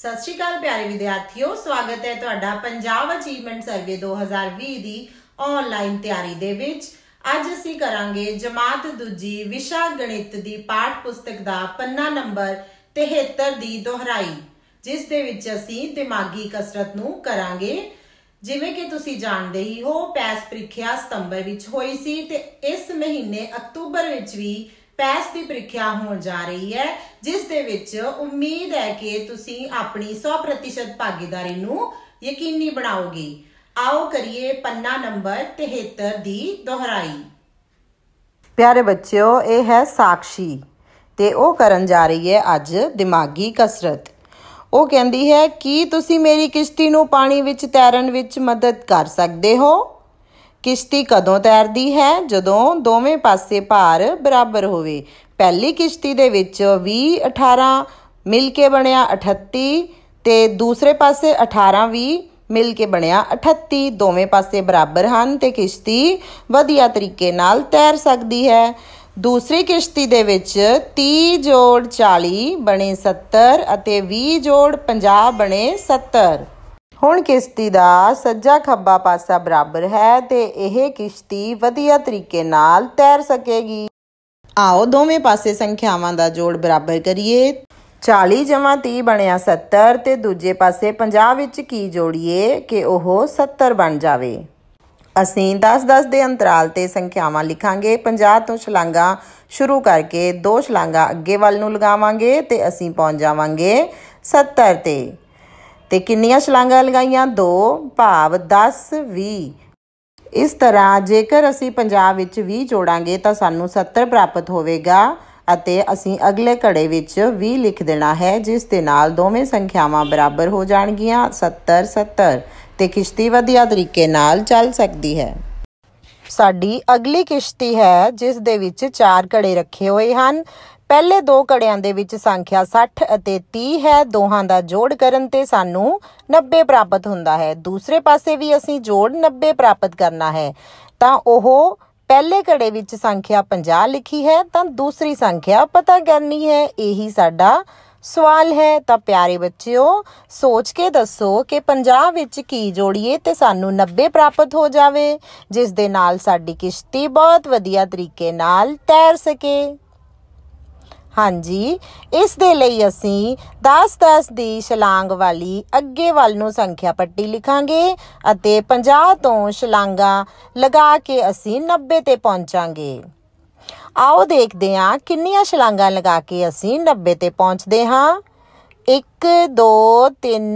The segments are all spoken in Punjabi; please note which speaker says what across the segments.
Speaker 1: ਸਤਿ ਸ਼੍ਰੀ ਅਕਾਲ ਪਿਆਰੇ ਵਿਦਿਆਰਥੀਓ ਸਵਾਗਤ ਹੈ ਤੁਹਾਡਾ ਪੰਜਾਬ ਅਚੀਵਮੈਂਟ ਸਰਵੇ 2020 ਦੀ ਆਨਲਾਈਨ ਤਿਆਰੀ ਦੇ ਵਿੱਚ ਅੱਜ ਅਸੀਂ ਕਰਾਂਗੇ ਜਮਾਤ ਦੂਜੀ ਵਿਸ਼ਾ ਗਣਿਤ ਦੀ ਪਾਠ ਪੁਸਤਕ ਦਾ ਪੰਨਾ ਨੰਬਰ 73 ਦੀ ਦੁਹਰਾਈ ਜਿਸ ਦੇ ਵਿੱਚ ਅਸੀਂ ਦਿਮਾਗੀ ਕਸਰਤ ਨੂੰ ਕਰਾਂਗੇ ਜਿਵੇਂ ਕਿ ਤੁਸੀਂ ਜਾਣਦੇ ਹੀ ਹੋ ਪੈਸ ਪ੍ਰੀਖਿਆ ਸਤੰਬਰ ਵਿੱਚ ਹੋਈ ਸੀ ਤੇ ਇਸ ਮਹੀਨੇ ਅਕਤੂਬਰ ਵਿੱਚ ਵੀ ਪੈਸ ਦੀ ਪ੍ਰੀਖਿਆ ਹੋਣ ਜਾ ਰਹੀ ਹੈ ਜਿਸ ਦੇ ਵਿੱਚ ਉਮੀਦ ਹੈ ਕਿ ਤੁਸੀਂ ਆਪਣੀ 100% ਭਾਗੀਦਾਰੀ ਨੂੰ ਯਕੀਨੀ ਬਣਾਓਗੇ ਆਓ ਕਰੀਏ ਪੰਨਾ ਨੰਬਰ 73 ਦੀ ਦੁਹਰਾਈ ਪਿਆਰੇ ਬੱਚਿਓ ਇਹ ਹੈ ਸਾਖੀ ਤੇ ਉਹ ਕਰਨ ਜਾ ਰਹੀ ਹੈ ਅੱਜ ਦਿਮਾਗੀ ਕਸਰਤ ਉਹ ਕਹਿੰਦੀ ਹੈ ਕਿ ਤੁਸੀਂ ਮੇਰੀ ਕਿਸ਼ਤੀ ਨੂੰ ਪਾਣੀ ਵਿੱਚ ਤੈਰਨ ਵਿੱਚ ਮਦਦ ਕਰ ਸਕਦੇ ਹੋ ਕਿਸ਼ਤੀ ਕਦੋਂ ਤੈਰਦੀ ਹੈ ਜਦੋਂ ਦੋਵੇਂ ਪਾਸੇ ਭਾਰ ਬਰਾਬਰ ਹੋਵੇ ਪਹਿਲੀ ਕਿਸ਼ਤੀ ਦੇ ਵਿੱਚ 20 18 ਮਿਲ ਕੇ ਬਣਿਆ 38 ਤੇ ਦੂਸਰੇ ਪਾਸੇ 18 20 ਮਿਲ ਕੇ ਬਣਿਆ 38 ਦੋਵੇਂ ਪਾਸੇ ਬਰਾਬਰ ਹਨ ਤੇ ਕਿਸ਼ਤੀ ਵਧੀਆ ਤਰੀਕੇ ਨਾਲ ਤੈਰ ਸਕਦੀ ਹੈ ਦੂਸਰੀ ਕਿਸ਼ਤੀ ਦੇ ਵਿੱਚ 30 ਜੋੜ 40 ਬਣੇ 70 ਅਤੇ 20 ਜੋੜ 50 ਬਣੇ 70 ਹੁਣ ਕਿਸ਼ਤੀ ਦਾ ਸੱਜਾ ਖੱਬਾ ਪਾਸਾ ਬਰਾਬਰ ਹੈ ਤੇ ਇਹ ਕਿਸ਼ਤੀ ਵਧੀਆ ਤਰੀਕੇ ਨਾਲ ਤੈਰ ਸਕੇਗੀ ਆਓ ਦੋਵੇਂ ਪਾਸੇ ਸੰਖਿਆਵਾਂ ਦਾ ਜੋੜ ਬਰਾਬਰ ਕਰੀਏ 40 ਜਮਾ 30 ਬਣਿਆ 70 ਤੇ ਦੂਜੇ ਪਾਸੇ 50 ਵਿੱਚ ਕੀ ਜੋੜੀਏ ਕਿ ਉਹ 70 ਬਣ ਜਾਵੇ ਅਸੀਂ 10-10 ਦੇ ਅੰਤਰਾਲ ਤੇ ਸੰਖਿਆਵਾਂ ਲਿਖਾਂਗੇ 50 ਤੋਂ ਛਲਾਂਗਾ ਸ਼ੁਰੂ ਕਰਕੇ ਦੋ ਛਲਾਂਗਾ ਅੱਗੇ ਵੱਲ ਨੂੰ ਲਗਾਵਾਂਗੇ ਤੇ ਅਸੀਂ ਪਹੁੰਚ ਜਾਵਾਂਗੇ 70 ਤੇ ਤੇ ਕਿੰਨੀਆਂ ਛਲਾਂਗਾ ਲਗਾਈਆਂ 2 ਭਾਵ 10 20 ਇਸ ਤਰ੍ਹਾਂ ਜੇਕਰ ਅਸੀਂ ਪੰਜਾਬ ਵਿੱਚ 20 ਜੋੜਾਂਗੇ ਤਾਂ ਸਾਨੂੰ 70 ਪ੍ਰਾਪਤ ਹੋਵੇਗਾ ਅਤੇ ਅਸੀਂ ਅਗਲੇ ਘੜੇ ਵਿੱਚ 20 ਲਿਖ ਦੇਣਾ ਹੈ ਜਿਸ ਦੇ ਨਾਲ ਦੋਵੇਂ ਸੰਖਿਆਵਾਂ ਬਰਾਬਰ ਹੋ ਜਾਣਗੀਆਂ 70 70 ਤੇ ਕਿਸ਼ਤੀ ਵਧੀਆ ਤਰੀਕੇ ਨਾਲ ਚੱਲ ਸਕਦੀ ਹੈ ਸਾਡੀ ਅਗਲੀ ਕਿਸ਼ਤੀ ਹੈ ਜਿਸ ਦੇ ਵਿੱਚ ਚਾਰ ਘੜੇ ਰੱਖੇ ਹੋਏ ਹਨ ਪਹਿਲੇ ਦੋ ਕੜਿਆਂ ਦੇ ਵਿੱਚ ਸੰਖਿਆ 60 ਅਤੇ 30 ਹੈ ਦੋਹਾਂ ਦਾ ਜੋੜ ਕਰਨ ਤੇ ਸਾਨੂੰ 90 ਪ੍ਰਾਪਤ ਹੁੰਦਾ ਹੈ ਦੂਸਰੇ ਪਾਸੇ ਵੀ ਅਸੀਂ ਜੋੜ 90 ਪ੍ਰਾਪਤ ਕਰਨਾ ਹੈ ਤਾਂ ਉਹ ਪਹਿਲੇ ਕੜੇ ਵਿੱਚ ਸੰਖਿਆ 50 ਲਿਖੀ ਹੈ ਤਾਂ ਦੂਸਰੀ ਸੰਖਿਆ ਪਤਾ ਕਰਨੀ ਹੈ ਇਹੀ ਸਾਡਾ ਸਵਾਲ ਹੈ ਤਾਂ ਪਿਆਰੇ ਬੱਚਿਓ ਸੋਚ ਕੇ ਦੱਸੋ ਕਿ 50 ਵਿੱਚ ਕੀ ਜੋੜੀਏ ਤੇ ਸਾਨੂੰ 90 ਪ੍ਰਾਪਤ ਹੋ ਜਾਵੇ ਜਿਸ ਦੇ ਨਾਲ ਸਾਡੀ ਕਿਸ਼ਤੀ ਬਹੁਤ ਵਧੀਆ ਤਰੀਕੇ ਨਾਲ ਤੈਰ ਸਕੇ ਹਾਂਜੀ ਇਸ ਦੇ ਲਈ ਅਸੀਂ 10-10 ਦੀ ਛਲਾਂਗ ਵਾਲੀ ਅੱਗੇ ਵੱਲ ਨੂੰ ਸੰਖਿਆ ਪੱਟੀ ਲਿਖਾਂਗੇ ਅਤੇ 50 ਤੋਂ ਛਲਾਂਗਾ ਲਗਾ ਕੇ ਅਸੀਂ 90 ਤੇ ਪਹੁੰਚਾਂਗੇ ਆਓ ਦੇਖਦੇ ਹਾਂ ਕਿੰਨੀਆਂ ਛਲਾਂਗਾ ਲਗਾ ਕੇ ਅਸੀਂ 90 ਤੇ ਪਹੁੰਚਦੇ ਹਾਂ 1 2 3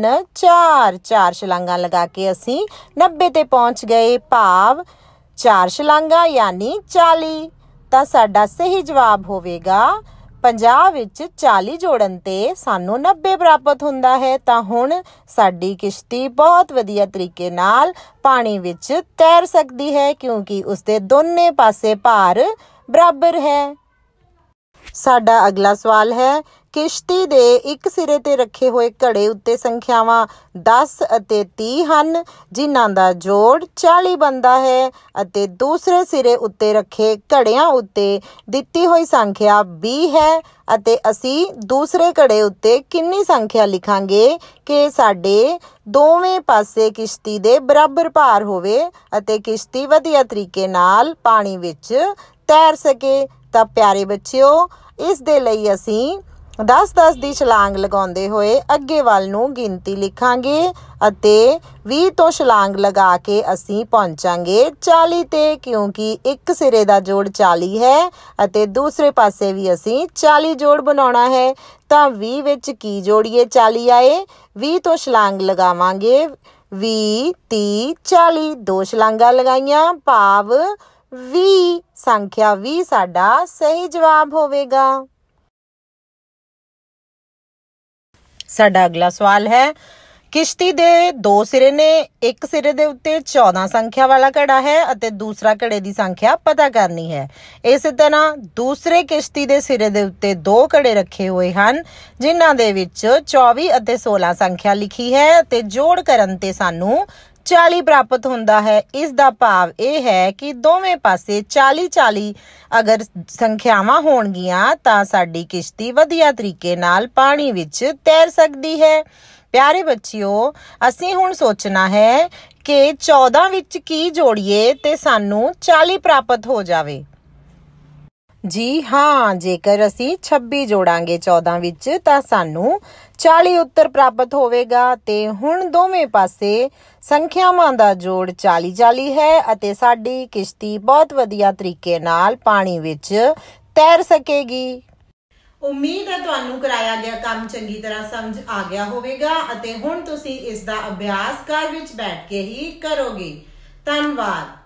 Speaker 1: 4 ਚਾਰ ਛਲਾਂਗਾ ਲਗਾ ਕੇ ਅਸੀਂ 90 ਤੇ ਪਹੁੰਚ ਗਏ ਭਾਵ ਚਾਰ ਛਲਾਂਗਾ ਯਾਨੀ 40 ਤਾਂ ਸਾਡਾ ਸਹੀ ਜਵਾਬ ਹੋਵੇਗਾ 50 ਵਿੱਚ 40 ਜੋੜਨ ਤੇ ਸਾਨੂੰ 90 ਪ੍ਰਾਪਤ ਹੁੰਦਾ ਹੈ ਤਾਂ ਹੁਣ ਸਾਡੀ ਕਿਸ਼ਤੀ ਬਹੁਤ ਵਧੀਆ ਤਰੀਕੇ ਨਾਲ ਪਾਣੀ ਵਿੱਚ ਤੈਰ ਸਕਦੀ ਹੈ ਕਿਉਂਕਿ ਉਸ ਦੇ ਦੋਨੇ ਪਾਸੇ ਭਾਰ ਬਰਾਬਰ ਹੈ ਸਾਡਾ ਅਗਲਾ ਸਵਾਲ ਹੈ ਕਿਸ਼ਤੀ ਦੇ ਇੱਕ ਸਿਰੇ ਤੇ ਰੱਖੇ ਹੋਏ ਘੜੇ ਉੱਤੇ ਸੰਖਿਆਵਾਂ 10 ਅਤੇ 30 ਹਨ ਜਿਨ੍ਹਾਂ ਦਾ ਜੋੜ 40 ਬੰਦਾ ਹੈ ਅਤੇ ਦੂਸਰੇ ਸਿਰੇ ਉੱਤੇ ਰੱਖੇ ਘੜਿਆਂ ਉੱਤੇ ਦਿੱਤੀ ਹੋਈ ਸੰਖਿਆ 20 ਹੈ ਅਤੇ ਅਸੀਂ ਦੂਸਰੇ ਘੜੇ ਉੱਤੇ ਕਿੰਨੀ ਸੰਖਿਆ ਲਿਖਾਂਗੇ ਕਿ ਸਾਡੇ ਦੋਵੇਂ ਪਾਸੇ ਕਿਸ਼ਤੀ ਦੇ ਬਰਾਬਰ ਭਾਰ ਹੋਵੇ ਅਤੇ ਕਿਸ਼ਤੀ ਵਧੀਆ ਤਰੀਕੇ ਨਾਲ ਪਾਣੀ ਵਿੱਚ ਤੈਰ ਸਕੇ ਤਾਂ ਪਿਆਰੇ ਬੱਚਿਓ ਇਸ ਦੇ ਲਈ ਅਸੀਂ 10-10 ਦੀ ਛਲਾਂਗ ਲਗਾਉਂਦੇ ਹੋਏ ਅੱਗੇ ਵੱਲ ਨੂੰ ਗਿਣਤੀ ਲਿਖਾਂਗੇ ਅਤੇ 20 ਤੋਂ ਛਲਾਂਗ ਲਗਾ ਕੇ ਅਸੀਂ ਪਹੁੰਚਾਂਗੇ 40 ਤੇ ਕਿਉਂਕਿ ਇੱਕ ਸਿਰੇ ਦਾ ਜੋੜ 40 ਹੈ ਅਤੇ ਦੂਸਰੇ ਪਾਸੇ ਵੀ ਅਸੀਂ 40 ਜੋੜ ਬਣਾਉਣਾ ਹੈ ਤਾਂ 20 ਵਿੱਚ ਕੀ ਜੋੜੀਏ 40 ਆਏ 20 ਤੋਂ ਛਲਾਂਗ ਲਗਾਵਾਂਗੇ 20 30 40 ਦੋ ਛਲਾਂਗਾ ਲਗਾਈਆਂ ਭਾਵ 20 ਸੰਖਿਆ 20 ਸਾਡਾ ਸਹੀ ਜਵਾਬ ਹੋਵੇਗਾ ਸਾਡਾ ਅਗਲਾ ਸਵਾਲ ਹੈ ਕਿਸ਼ਤੀ ਦੇ ਦੋ ਸਿਰੇ ਨੇ ਇੱਕ ਸਿਰੇ ਦੇ ਉੱਤੇ 14 ਸੰਖਿਆ ਵਾਲਾ ਘੜਾ ਹੈ ਅਤੇ ਦੂਸਰਾ ਘੜੇ ਦੀ ਸੰਖਿਆ ਪਤਾ ਕਰਨੀ ਹੈ ਇਸੇ ਤਰ੍ਹਾਂ ਦੂਸਰੇ ਕਿਸ਼ਤੀ ਦੇ ਸਿਰੇ ਦੇ ਉੱਤੇ ਦੋ ਘੜੇ ਰੱਖੇ ਹੋਏ ਹਨ ਜਿਨ੍ਹਾਂ ਦੇ ਵਿੱਚ 24 ਅਤੇ 16 ਸੰਖਿਆ ਲਿਖੀ ਹੈ ਤੇ ਜੋੜ ਕਰਨ ਤੇ ਸਾਨੂੰ 40 ਪ੍ਰਾਪਤ ਹੁੰਦਾ ਹੈ ਇਸ ਦਾ ਭਾਵ ਇਹ ਹੈ ਕਿ ਦੋਵੇਂ ਪਾਸੇ 40 40 ਅਗਰ ਸੰਖਿਆਵਾਂ ਹੋਣਗੀਆਂ ਤਾਂ ਸਾਡੀ ਕਿਸ਼ਤੀ ਵਧੀਆ ਤਰੀਕੇ ਨਾਲ ਪਾਣੀ ਵਿੱਚ ਤੈਰ ਸਕਦੀ ਹੈ ਪਿਆਰੇ ਬੱਚਿਓ ਅਸੀਂ ਹੁਣ ਸੋਚਣਾ ਹੈ ਕਿ 14 ਵਿੱਚ ਕੀ ਜੋੜੀਏ ਤੇ ਸਾਨੂੰ 40 ਪ੍ਰਾਪਤ ਹੋ ਜਾਵੇ ਜੀ ਹਾਂ ਜੇਕਰ ਅਸੀਂ 26 ਜੋੜਾਂਗੇ 14 ਵਿੱਚ ਤਾਂ ਸਾਨੂੰ 40 ਉੱਤਰ ਪ੍ਰਾਪਤ ਹੋਵੇਗਾ ਤੇ ਹੁਣ ਦੋਵੇਂ ਪਾਸੇ ਸੰਖਿਆਵਾਂ ਦਾ ਜੋੜ 40 40 ਹੈ ਅਤੇ ਸਾਡੀ ਕਿਸ਼ਤੀ ਬਹੁਤ ਵਧੀਆ ਤਰੀਕੇ ਨਾਲ ਪਾਣੀ ਵਿੱਚ ਤੈਰ ਸਕੇਗੀ ਉਮੀਦ ਹੈ ਤੁਹਾਨੂੰ ਕਰਾਇਆ ਗਿਆ ਕੰਮ ਚੰਗੀ ਤਰ੍ਹਾਂ ਸਮਝ ਆ ਗਿਆ ਹੋਵੇਗਾ ਅਤੇ ਹੁਣ ਤੁਸੀਂ ਇਸ ਦਾ ਅਭਿਆਸ ਘਰ ਵਿੱਚ ਬੈਠ ਕੇ ਹੀ ਕਰੋਗੇ ਧੰਨਵਾਦ